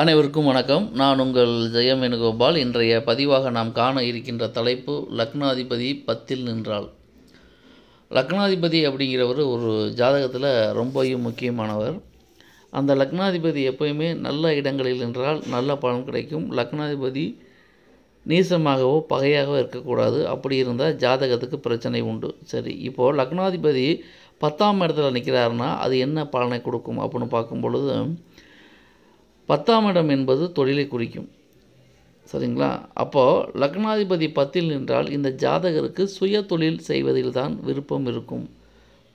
அனைவருக்கும் வணக்கம் நான் உங்கள் ஜெயம் வேணுகோபால் இன்றைய பதிவாக நாம் காண இருக்கின்ற தலைப்பு லக்னாதிபதி பத்தில் நின்றால் லக்னாதிபதி அப்படிங்கிறவர் ஒரு ஜாதகத்தில் ரொம்பவும் முக்கியமானவர் அந்த லக்னாதிபதி எப்போயுமே நல்ல இடங்களில் நின்றால் நல்ல பலன் கிடைக்கும் லக்னாதிபதி நீசமாகவோ பகையாகவோ இருக்கக்கூடாது அப்படி இருந்தால் ஜாதகத்துக்கு பிரச்சனை உண்டு சரி இப்போது லக்னாதிபதி பத்தாம் இடத்துல நிற்கிறாருன்னா அது என்ன பலனை கொடுக்கும் அப்படின்னு பார்க்கும் பொழுது பத்தாம் இடம் என்பது தொழிலை குறிக்கும் சரிங்களா அப்போது லக்னாதிபதி பத்தில் நின்றால் இந்த ஜாதகருக்கு சுய தொழில் செய்வதில் தான் விருப்பம் இருக்கும்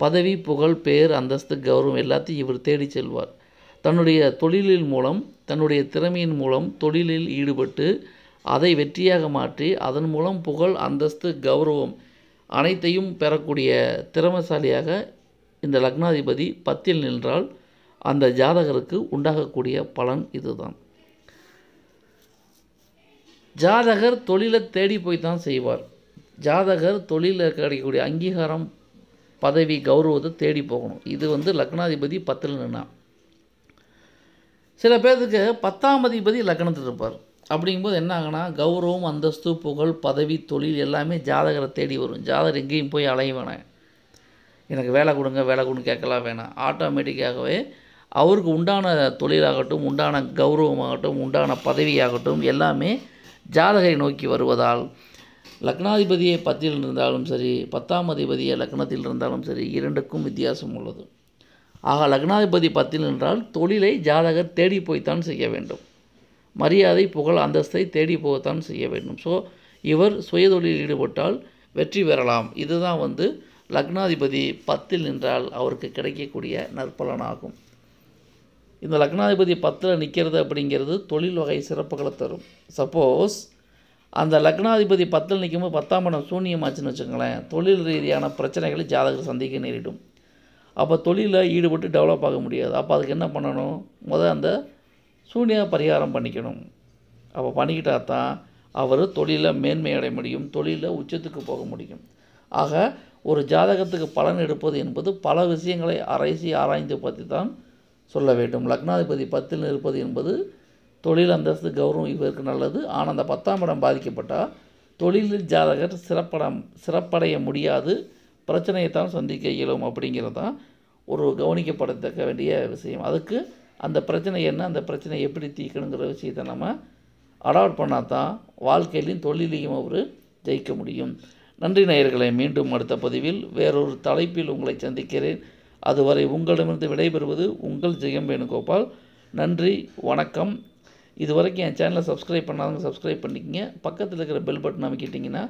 பதவி புகழ் பேர் அந்தஸ்து கௌரவம் எல்லாத்தையும் இவர் தேடி செல்வார் தன்னுடைய தொழிலில் மூலம் தன்னுடைய திறமையின் மூலம் தொழிலில் ஈடுபட்டு அதை வெற்றியாக மாற்றி அதன் மூலம் புகழ் அந்தஸ்து கௌரவம் அனைத்தையும் பெறக்கூடிய திறமசாலியாக இந்த லக்னாதிபதி பத்தில் நின்றால் அந்த ஜாதகருக்கு உண்டாகக்கூடிய பலன் இதுதான் ஜாதகர் தொழிலை தேடி போய் தான் செய்வார் ஜாதகர் தொழிலில் கிடைக்கக்கூடிய அங்கீகாரம் பதவி கௌரவத்தை தேடி போகணும் இது வந்து லக்னாதிபதி பத்தில் நின்னா சில பேர்த்துக்கு பத்தாம் அதிபதி லக்னத்தில் இருப்பார் அப்படிங்கும்போது என்ன ஆகுனா கௌரவம் அந்தஸ்து புகழ் பதவி தொழில் எல்லாமே ஜாதகரை தேடி வரும் ஜாதகர் எங்கேயும் போய் அலைய வேணாம் எனக்கு வேலை கொடுங்க வேலை கொடுங்க கேட்கலாம் வேணாம் ஆட்டோமேட்டிக்காகவே அவருக்கு உண்டான தொழிலாகட்டும் உண்டான கௌரவமாகட்டும் உண்டான பதவியாகட்டும் எல்லாமே ஜாதகரை நோக்கி வருவதால் லக்னாதிபதியை பத்தில் இருந்தாலும் சரி பத்தாம் அதிபதியை லக்னத்தில் இருந்தாலும் சரி இரண்டுக்கும் வித்தியாசம் உள்ளது ஆக லக்னாதிபதி பத்தில் என்றால் தொழிலை ஜாதகர் தேடி போய்த்தான் செய்ய வேண்டும் மரியாதை புகழ் அந்தஸ்தை தேடி போகத்தான் செய்ய வேண்டும் ஸோ இவர் சுயதொழில் ஈடுபட்டால் வெற்றி பெறலாம் இதுதான் வந்து லக்னாதிபதி பத்தில் நின்றால் அவருக்கு கிடைக்கக்கூடிய நற்பலனாகும் இந்த லக்னாதிபதி பத்தில் நிற்கிறது அப்படிங்கிறது தொழில் வகை சிறப்புகளை தரும் சப்போஸ் அந்த லக்னாதிபதி பத்தில் நிற்கும்போது பத்தாம் இடம் சூன்யமாச்சுன்னு வச்சுக்கோங்களேன் தொழில் ரீதியான பிரச்சனைகளை ஜாதகர் சந்திக்க நேரிடும் அப்போ தொழிலில் ஈடுபட்டு டெவலப் ஆக முடியாது அப்போ அதுக்கு என்ன பண்ணணும் முதல் அந்த சூன்ய பரிகாரம் பண்ணிக்கணும் அப்போ பண்ணிக்கிட்டா தான் அவர் தொழிலில் மேன்மை அடைய முடியும் தொழிலில் உச்சத்துக்கு போக முடியும் ஆக ஒரு ஜாதகத்துக்கு பலன் எடுப்பது என்பது பல விஷயங்களை அரைசி ஆராய்ந்து பற்றி தான் சொல்ல வேண்டும் லக்னாதிபதி பத்தில் இருப்பது என்பது தொழில் அந்தஸ்து கௌரவம் இவருக்கு நல்லது ஆனால் அந்த பத்தாம் இடம் பாதிக்கப்பட்டால் தொழில் ஜாதகர் சிறப்படம் சிறப்படைய முடியாது பிரச்சனையை தான் சந்திக்க இயலும் அப்படிங்கிறது தான் ஒரு கவனிக்கப்படத்தக்க வேண்டிய விஷயம் அதுக்கு அந்த பிரச்சனை என்ன அந்த பிரச்சனை எப்படி தீர்க்கணுங்கிற விஷயத்தை நம்ம அடாப்ட் பண்ணால் தான் வாழ்க்கையிலையும் தொழிலையும் அவர் ஜெயிக்க முடியும் நன்றி நேயர்களை மீண்டும் அடுத்த பதிவில் வேறொரு தலைப்பில் உங்களை சந்திக்கிறேன் அதுவரை உங்களிடமிருந்து விடைபெறுவது உங்கள் ஜெயம் வேணுகோபால் நன்றி வணக்கம் இதுவரைக்கும் என் சேனலை சப்ஸ்கிரைப் பண்ணாதவங்க சப்ஸ்கிரைப் பண்ணிக்கங்க பக்கத்தில் இருக்கிற பெல் பட்டன் அமைக்கிட்டிங்கன்னா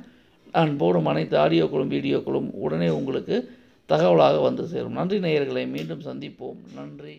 நான் போடும் அனைத்து ஆடியோக்களும் வீடியோக்களும் உடனே உங்களுக்கு தகவலாக வந்து சேரும் நன்றி நேயர்களை மீண்டும் சந்திப்போம் நன்றி